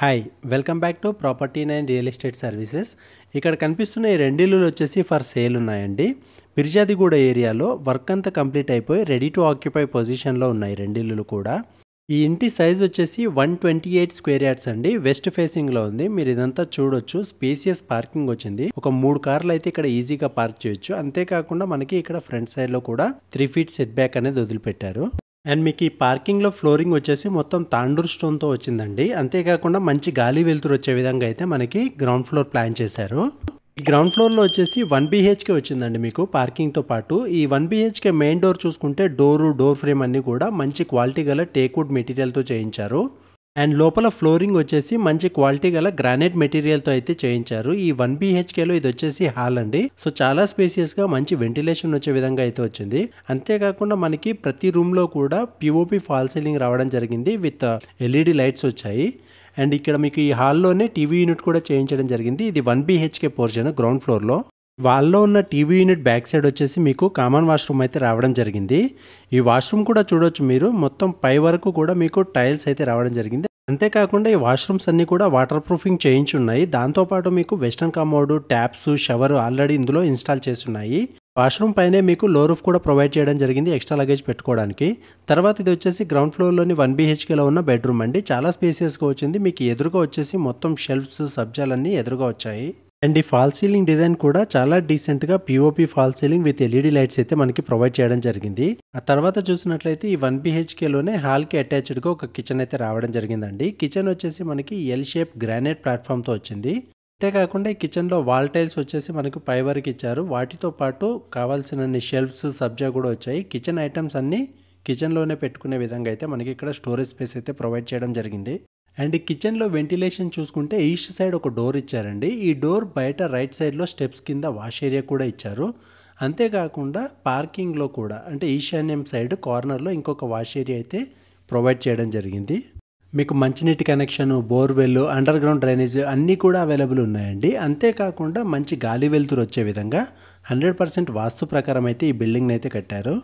hi welcome back to property nine real estate services ఇక్కడ కనిపిస్తున్న ఈ రెండిల్లులు వచ్చేసి ఫర్ సేల్ ఉన్నాయండి బిర్జాదిగూడ ఏరియాలో వర్క్ అంతా కంప్లీట్ అయిపోయి రెడీ టు ఆక్యుపై పొజిషన్లో ఉన్నాయి రెండిల్లులు కూడా ఈ ఇంటి సైజ్ వచ్చేసి one twenty eight square yards అండి వెస్ట్ ఫేసింగ్లో ఉంది మీరు ఇదంతా చూడొచ్చు స్పేసియస్ పార్కింగ్ వచ్చింది ఒక మూడు కార్లు అయితే ఇక్కడ ఈజీగా పార్క్ చేయొచ్చు అంతేకాకుండా మనకి ఇక్కడ ఫ్రంట్ సైడ్లో కూడా త్రీ ఫీట్ సెట్ బ్యాక్ అనేది వదిలిపెట్టారు అండ్ మీకు ఈ పార్కింగ్లో ఫ్లోరింగ్ వచ్చేసి మొత్తం తాండూర్ స్టోన్తో వచ్చిందండి అంతేకాకుండా మంచి గాలి వెలుతురు వచ్చే విధంగా అయితే మనకి గ్రౌండ్ ఫ్లోర్ ప్లాన్ చేశారు ఈ గ్రౌండ్ ఫ్లోర్లో వచ్చేసి వన్ బీహెచ్కే వచ్చిందండి మీకు పార్కింగ్తో పాటు ఈ వన్ బీహెచ్కే మెయిన్ డోర్ చూసుకుంటే డోరు డోర్ ఫ్రేమ్ అన్నీ కూడా మంచి క్వాలిటీ గల టేక్వుడ్ మెటీరియల్తో చేయించారు అండ్ లోపల ఫ్లోరింగ్ వచ్చేసి మంచి క్వాలిటీ గల గ్రానైట్ మెటీరియల్ తో అయితే చేయించారు ఈ వన్ లో ఇది వచ్చేసి హాల్ అండి సో చాలా స్పేసియస్ గా మంచి వెంటిలేషన్ వచ్చే విధంగా అయితే వచ్చింది అంతేకాకుండా మనకి ప్రతి రూమ్ లో కూడా పిఓపి ఫాల్ సీలింగ్ రావడం జరిగింది విత్ ఎల్ఈడి e లైట్స్ వచ్చాయి అండ్ ఇక్కడ మీకు ఈ హాల్లోనే టీవీ యూనిట్ కూడా చేయించడం జరిగింది ఇది వన్ బిహెచ్కే పోర్షన్ గ్రౌండ్ ఫ్లోర్లో వాళ్ళలో ఉన్న టీవీ యూనిట్ బ్యాక్ సైడ్ వచ్చేసి మీకు కామన్ వాష్రూమ్ అయితే రావడం జరిగింది ఈ వాష్రూమ్ కూడా చూడొచ్చు మీరు మొత్తం పై వరకు కూడా మీకు టైల్స్ అయితే రావడం జరిగింది అంతేకాకుండా ఈ వాష్రూమ్స్ అన్నీ కూడా వాటర్ ప్రూఫింగ్ చేయించి ఉన్నాయి దాంతోపాటు మీకు western commode taps shower already ఇందులో ఇన్స్టాల్ చేసి ఉన్నాయి వాష్రూమ్ పైనే మీకు లో రూఫ్ కూడా ప్రొవైడ్ చేయడం జరిగింది ఎక్స్ట్రా లగేజ్ పెట్టుకోవడానికి తర్వాత ఇది వచ్చేసి గ్రౌండ్ ఫ్లోర్లోని వన్ బీహెచ్కేలో ఉన్న బెడ్రూమ్ అండి చాలా స్పేసియస్గా వచ్చింది మీకు ఎదురుగా వచ్చేసి మొత్తం షెల్ఫ్స్ సబ్జాలన్నీ ఎదురుగా వచ్చాయి అండ్ ఈ ఫాల్ సీలింగ్ డిజైన్ కూడా చాలా డీసెంట్గా POP fall ceiling with LED e lights అయితే మనకి ప్రొవైడ్ చేయడం జరిగింది ఆ తర్వాత చూసినట్లయితే ఈ వన్ బిహెచ్కేలోనే హాల్కి అటాచ్డ్గా ఒక కిచెన్ అయితే రావడం జరిగిందండి కిచెన్ వచ్చేసి మనకి ఎల్ షేప్ గ్రానైట్ ప్లాట్ఫామ్తో వచ్చింది అంతేకాకుండా ఈ కిచెన్లో వాల్ టైల్స్ వచ్చేసి మనకు పై వరకు ఇచ్చారు వాటితో పాటు కావాల్సిన షెల్ఫ్స్ సబ్జా కూడా వచ్చాయి కిచెన్ ఐటమ్స్ అన్నీ కిచెన్లోనే పెట్టుకునే విధంగా అయితే మనకి ఇక్కడ స్టోరేజ్ స్పేస్ అయితే ప్రొవైడ్ చేయడం జరిగింది అండ్ కిచెన్లో వెంటిలేషన్ చూసుకుంటే ఈస్ట్ సైడ్ ఒక డోర్ ఇచ్చారండి ఈ డోర్ బయట రైట్ సైడ్లో స్టెప్స్ కింద వాష్ ఏరియా కూడా ఇచ్చారు అంతేకాకుండా పార్కింగ్లో కూడా అంటే ఈశాన్యం సైడ్ కార్నర్లో ఇంకొక వాష్ ఏరియా అయితే ప్రొవైడ్ చేయడం జరిగింది మీకు మంచినీటి connection borewell under ground drainage అన్నీ కూడా అవైలబుల్ ఉన్నాయండి అంతేకాకుండా మంచి గాలి వెలుతురు వచ్చే విధంగా హండ్రెడ్ పర్సెంట్ వాస్తు ప్రకారం అయితే ఈ బిల్డింగ్ని అయితే కట్టారు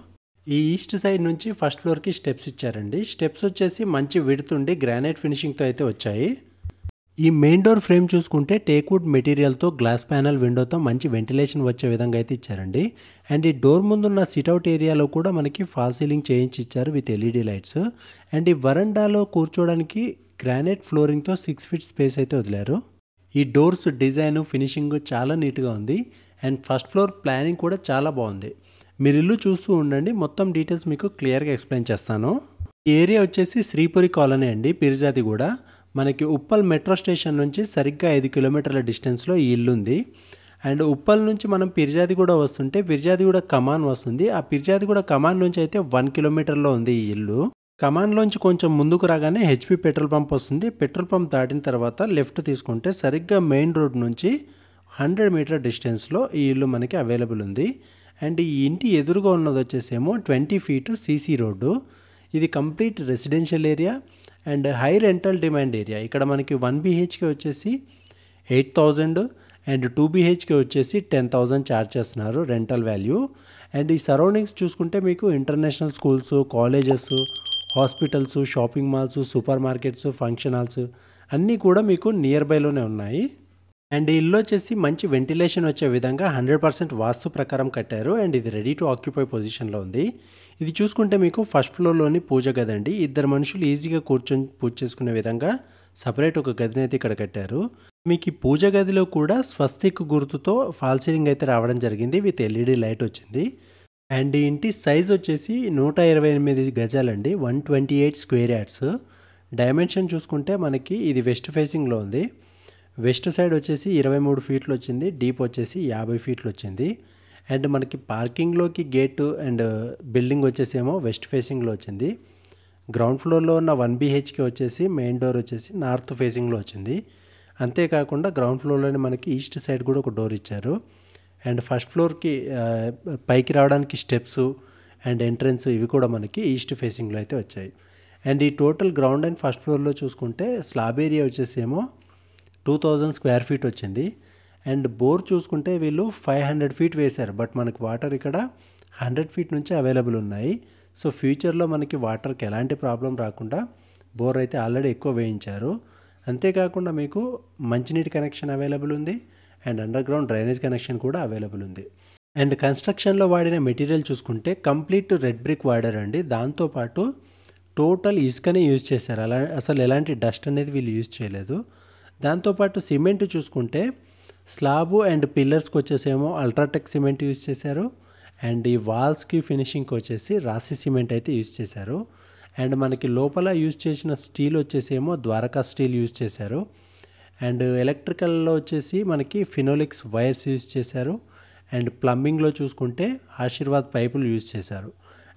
ఈ ఈస్ట్ సైడ్ నుంచి ఫస్ట్ ఫ్లోర్కి స్టెప్స్ ఇచ్చారండి స్టెప్స్ వచ్చేసి మంచి విడుతుండి గ్రానైట్ ఫినిషింగ్తో అయితే వచ్చాయి ఈ మెయిన్ డోర్ ఫ్రేమ్ చూసుకుంటే టేక్వుడ్ మెటీరియల్తో గ్లాస్ ప్యానల్ విండోతో మంచి వెంటిలేషన్ వచ్చే విధంగా అయితే ఇచ్చారండి అండ్ ఈ డోర్ ముందున్న సిట్అవుట్ ఏరియాలో కూడా మనకి ఫాల్ సీలింగ్ చేయించి ఇచ్చారు విత్ ఎల్ఈడి లైట్స్ అండ్ ఈ వరండాలో కూర్చోవడానికి గ్రానైట్ ఫ్లోరింగ్తో సిక్స్ ఫీట్ స్పేస్ అయితే వదిలారు ఈ డోర్స్ డిజైన్ ఫినిషింగ్ చాలా నీట్గా ఉంది అండ్ ఫస్ట్ ఫ్లోర్ ప్లానింగ్ కూడా చాలా బాగుంది మీరు ఇల్లు చూస్తూ ఉండండి మొత్తం డీటెయిల్స్ మీకు క్లియర్గా ఎక్స్ప్లెయిన్ చేస్తాను ఏరియా వచ్చేసి శ్రీపురి కాలనీ అండి పిరిజాది కూడా మనకి ఉప్పల్ మెట్రో స్టేషన్ నుంచి సరిగ్గా ఐదు కిలోమీటర్ల డిస్టెన్స్లో ఈ ఇల్లు ఉంది అండ్ ఉప్పల్ నుంచి మనం పిర్జాది కూడా వస్తుంటే పిర్జాది కూడా కమాన్ వస్తుంది ఆ పిర్జాది కూడా కమాన్ నుంచి అయితే వన్ కిలోమీటర్లో ఉంది ఈ ఇల్లు కమాన్లోంచి కొంచెం ముందుకు రాగానే హెచ్పి పెట్రోల్ పంప్ వస్తుంది పెట్రోల్ పంప్ దాటిన తర్వాత లెఫ్ట్ తీసుకుంటే సరిగ్గా మెయిన్ రోడ్ నుంచి హండ్రెడ్ మీటర్ డిస్టెన్స్లో ఈ ఇల్లు మనకి అవైలబుల్ ఉంది అండ్ ఈ ఇంటి ఎదురుగా ఉన్నది వచ్చేసేమో ట్వంటీ ఫీట్ సీసీ రోడ్డు ఇది complete residential area and high rental demand area ఇక్కడ మనకి వన్ బీహెచ్కే వచ్చేసి eight thousand and two BHK వచ్చేసి టెన్ థౌజండ్ ఛార్జ్ చేస్తున్నారు రెంటల్ వాల్యూ అండ్ ఈ సరౌండింగ్స్ చూసుకుంటే మీకు international schools colleges hospitals shopping malls supermarkets function halls అన్నీ కూడా మీకు నియర్ బైలోనే ఉన్నాయి అండ్ ఇల్లు వచ్చేసి మంచి వెంటిలేషన్ వచ్చే విధంగా హండ్రెడ్ పర్సెంట్ వాస్తు ప్రకారం కట్టారు అండ్ ఇది రెడీ టు ఆక్యుపై పొజిషన్లో ఉంది ఇది చూసుకుంటే మీకు ఫస్ట్ ఫ్లోర్లోని పూజ గదండి ఇద్దరు మనుషులు ఈజీగా కూర్చొని పూజ చేసుకునే విధంగా సపరేట్ ఒక గదిని అయితే ఇక్కడ కట్టారు మీకు ఈ పూజ గదిలో కూడా స్వస్తిక్ గుర్తుతో ఫాల్ సీలింగ్ అయితే రావడం జరిగింది విత్ ఎల్ఈడి లైట్ వచ్చింది అండ్ ఇంటి సైజ్ వచ్చేసి నూట ఇరవై ఎనిమిది గజాలండి one twenty eight square yards dimension చూసుకుంటే మనకి ఇది వెస్ట్ ఫేసింగ్లో ఉంది వెస్ట్ సైడ్ వచ్చేసి ఇరవై మూడు ఫీట్లు వచ్చింది డీప్ వచ్చేసి యాభై ఫీట్లు వచ్చింది అండ్ మనకి పార్కింగ్లోకి గేటు అండ్ బిల్డింగ్ వచ్చేసేమో వెస్ట్ ఫేసింగ్లో వచ్చింది గ్రౌండ్ ఫ్లోర్లో ఉన్న వన్ బీహెచ్కి వచ్చేసి మెయిన్ డోర్ వచ్చేసి నార్త్ ఫేసింగ్లో వచ్చింది అంతేకాకుండా గ్రౌండ్ ఫ్లోర్లోనే మనకి ఈస్ట్ సైడ్ కూడా ఒక డోర్ ఇచ్చారు అండ్ ఫస్ట్ ఫ్లోర్కి పైకి రావడానికి స్టెప్స్ అండ్ ఎంట్రన్స్ ఇవి కూడా మనకి ఈస్ట్ ఫేసింగ్లో అయితే వచ్చాయి అండ్ ఈ టోటల్ గ్రౌండ్ అండ్ ఫస్ట్ ఫ్లోర్లో చూసుకుంటే స్లాబ్ ఏరియా వచ్చేసేమో టూ థౌజండ్ స్క్వేర్ ఫీట్ వచ్చింది అండ్ బోర్ చూసుకుంటే వీళ్ళు ఫైవ్ హండ్రెడ్ ఫీట్ వేశారు బట్ మనకి వాటర్ ఇక్కడ హండ్రెడ్ ఫీట్ నుంచి అవైలబుల్ ఉన్నాయి సో ఫ్యూచర్లో మనకి వాటర్కి ఎలాంటి ప్రాబ్లం రాకుండా బోర్ అయితే ఆల్రెడీ ఎక్కువ వేయించారు అంతేకాకుండా మీకు మంచినీటి కనెక్షన్ అవైలబుల్ ఉంది and under ground drainage connection కూడా అవైలబుల్ ఉంది అండ్ కన్స్ట్రక్షన్లో వాడిన మెటీరియల్ చూసుకుంటే కంప్లీట్ రెడ్ బ్రిక్ వాడారండి దాంతోపాటు టోటల్ ఇసుకనే యూజ్ చేశారు అలా అసలు ఎలాంటి డస్ట్ అనేది వీళ్ళు యూజ్ చేయలేదు దాంతోపాటు సిమెంట్ చూసుకుంటే స్లాబు అండ్ పిల్లర్స్కి వచ్చేసేమో అల్ట్రాటెక్ సిమెంట్ యూజ్ చేశారు అండ్ ఈ వాల్స్కి ఫినిషింగ్కి వచ్చేసి రాసి సిమెంట్ అయితే యూజ్ చేశారు అండ్ మనకి లోపల యూజ్ చేసిన స్టీల్ వచ్చేసేమో ద్వారకా స్టీల్ యూజ్ చేశారు అండ్ ఎలక్ట్రికల్లో వచ్చేసి మనకి ఫినోలిక్స్ వైర్స్ యూజ్ చేశారు అండ్ ప్లంబింగ్లో చూసుకుంటే ఆశీర్వాద్ పైపులు యూజ్ చేశారు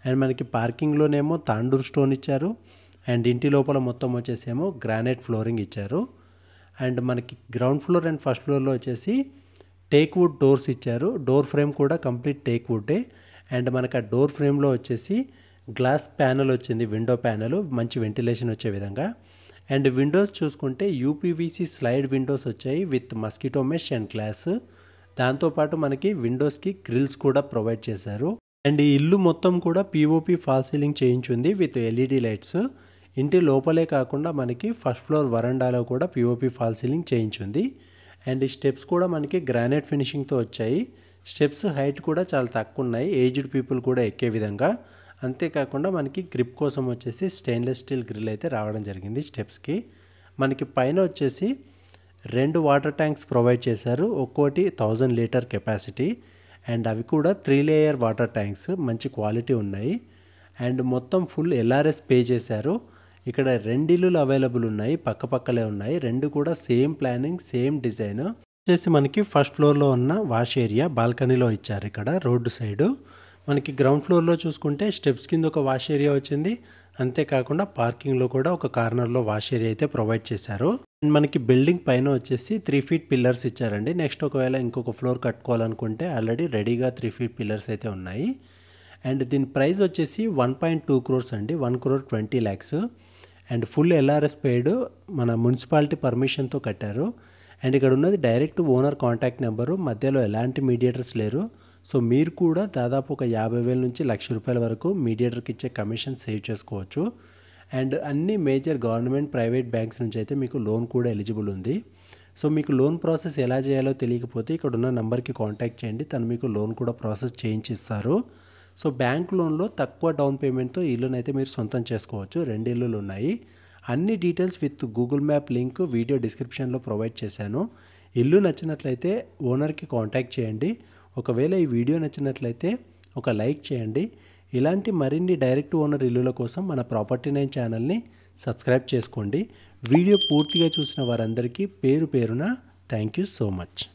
అండ్ మనకి పార్కింగ్లోనేమో తాండూర్ స్టోన్ ఇచ్చారు అండ్ ఇంటి లోపల మొత్తం వచ్చేసేమో గ్రానైట్ ఫ్లోరింగ్ ఇచ్చారు అండ్ మనకి గ్రౌండ్ ఫ్లోర్ అండ్ ఫస్ట్ ఫ్లోర్లో వచ్చేసి టేక్వుడ్ డోర్స్ ఇచ్చారు డోర్ ఫ్రేమ్ కూడా కంప్లీట్ వుడ్డే అండ్ మనకు ఆ డోర్ ఫ్రేమ్లో వచ్చేసి గ్లాస్ ప్యానల్ వచ్చింది విండో ప్యానల్ మంచి వెంటిలేషన్ వచ్చే విధంగా అండ్ విండోస్ చూసుకుంటే యూపీవీసీ స్లైడ్ విండోస్ వచ్చాయి with mosquito mesh and glass దాంతోపాటు మనకి విండోస్కి గ్రిల్స్ కూడా ప్రొవైడ్ చేశారు అండ్ ఈ ఇల్లు మొత్తం కూడా పీఓపీ ఫాల్ సీలింగ్ చేయించుంది విత్ ఎల్ఈడి లైట్స్ ఇంటి లోపలే కాకుండా మనకి ఫస్ట్ ఫ్లోర్ వరండాలో కూడా పిఓపి ఫాల్ సీలింగ్ చేయించుంది అండ్ ఈ స్టెప్స్ కూడా మనకి గ్రానైట్ ఫినిషింగ్తో వచ్చాయి స్టెప్స్ హైట్ కూడా చాలా తక్కువ ఉన్నాయి ఏజ్డ్ పీపుల్ కూడా ఎక్కే విధంగా అంతేకాకుండా మనకి గ్రిప్ కోసం వచ్చేసి స్టెయిన్లెస్ స్టీల్ గ్రిల్ అయితే రావడం జరిగింది స్టెప్స్కి మనకి పైన వచ్చేసి రెండు వాటర్ ట్యాంక్స్ ప్రొవైడ్ చేశారు ఒక్కోటి థౌజండ్ లీటర్ కెపాసిటీ అండ్ అవి కూడా త్రీ లేయర్ వాటర్ ట్యాంక్స్ మంచి క్వాలిటీ ఉన్నాయి అండ్ మొత్తం ఫుల్ ఎల్ఆర్ఎస్ పే చేశారు ఇక్కడ రెండు ఇల్లులు అవైలబుల్ ఉన్నాయి పక్క పక్కలే ఉన్నాయి రెండు కూడా సేమ్ ప్లానింగ్ సేమ్ డిజైన్ వచ్చేసి మనకి ఫస్ట్ ఫ్లోర్లో ఉన్న వాష్ ఏరియా బాల్కనీలో ఇచ్చారు ఇక్కడ రోడ్డు సైడు మనకి గ్రౌండ్ ఫ్లోర్లో చూసుకుంటే స్టెప్స్ కింద ఒక వాష్ ఏరియా వచ్చింది అంతేకాకుండా పార్కింగ్లో కూడా ఒక కార్నర్లో వాష్ ఏరియా అయితే ప్రొవైడ్ చేశారు అండ్ మనకి బిల్డింగ్ పైన వచ్చేసి త్రీ ఫీట్ పిల్లర్స్ ఇచ్చారండి నెక్స్ట్ ఒకవేళ ఇంకొక ఫ్లోర్ కట్టుకోవాలనుకుంటే ఆల్రెడీ రెడీగా త్రీ ఫీట్ పిల్లర్స్ అయితే ఉన్నాయి అండ్ దీని ప్రైస్ వచ్చేసి వన్ పాయింట్ టూ క్రోర్స్ అండి one crore twenty lakhs and full LRS paid మన మున్సిపాలిటీ పర్మిషన్తో కట్టారు అండ్ ఇక్కడ ఉన్నది డైరెక్ట్ ఓనర్ కాంటాక్ట్ నెంబరు మధ్యలో ఎలాంటి మీడియేటర్స్ లేరు సో మీరు కూడా దాదాపు ఒక యాభై వేల నుంచి లక్ష రూపాయల వరకు మీడియేటర్కి ఇచ్చే కమిషన్ సేవ్ చేసుకోవచ్చు అండ్ అన్ని మేజర్ గవర్నమెంట్ ప్రైవేట్ బ్యాంక్స్ నుంచి అయితే మీకు లోన్ కూడా ఎలిజిబుల్ ఉంది సో మీకు లోన్ ప్రాసెస్ ఎలా చేయాలో తెలియకపోతే ఇక్కడ ఉన్న నెంబర్కి కాంటాక్ట్ చేయండి తను మీకు లోన్ కూడా ప్రాసెస్ చేయించిస్తారు సో బ్యాంక్ లోన్లో తక్కువ డౌన్ పేమెంట్తో ఇల్లునైతే మీరు సొంతం చేసుకోవచ్చు రెండు ఇల్లులు ఉన్నాయి అన్ని details with Google map link video డిస్క్రిప్షన్లో ప్రొవైడ్ చేశాను ఇల్లు నచ్చినట్లయితే ఓనర్కి కాంటాక్ట్ చేయండి ఒకవేళ ఈ వీడియో నచ్చినట్లయితే ఒక లైక్ చేయండి ఇలాంటి మరిన్ని డైరెక్ట్ ఓనర్ ఇల్లుల కోసం మన ప్రాపర్టీ నైన్ ఛానల్ని సబ్స్క్రైబ్ చేసుకోండి వీడియో పూర్తిగా చూసిన వారందరికీ పేరు పేరున థ్యాంక్ యూ సో మచ్